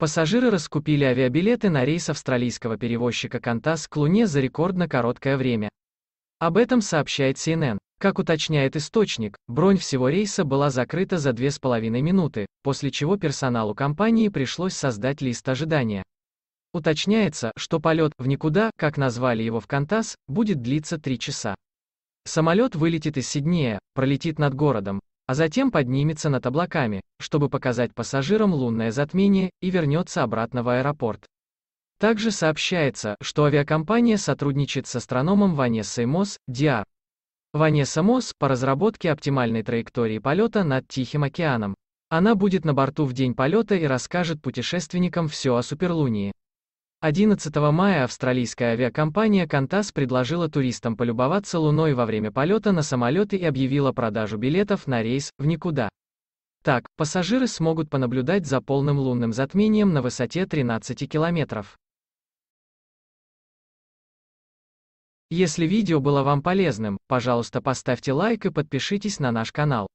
Пассажиры раскупили авиабилеты на рейс австралийского перевозчика «Контас» к Луне за рекордно короткое время. Об этом сообщает CNN. Как уточняет источник, бронь всего рейса была закрыта за 2,5 минуты, после чего персоналу компании пришлось создать лист ожидания. Уточняется, что полет в никуда, как назвали его в Кантас, будет длиться 3 часа. Самолет вылетит из Сиднея, пролетит над городом, а затем поднимется над облаками, чтобы показать пассажирам лунное затмение, и вернется обратно в аэропорт. Также сообщается, что авиакомпания сотрудничает с астрономом Ванессой Мосс, Диар. Ванесса Мосс по разработке оптимальной траектории полета над Тихим океаном. Она будет на борту в день полета и расскажет путешественникам все о суперлунии. 11 мая австралийская авиакомпания «Кантас» предложила туристам полюбоваться Луной во время полета на самолеты и объявила продажу билетов на рейс в никуда. Так, пассажиры смогут понаблюдать за полным лунным затмением на высоте 13 километров. Если видео было вам полезным, пожалуйста поставьте лайк и подпишитесь на наш канал.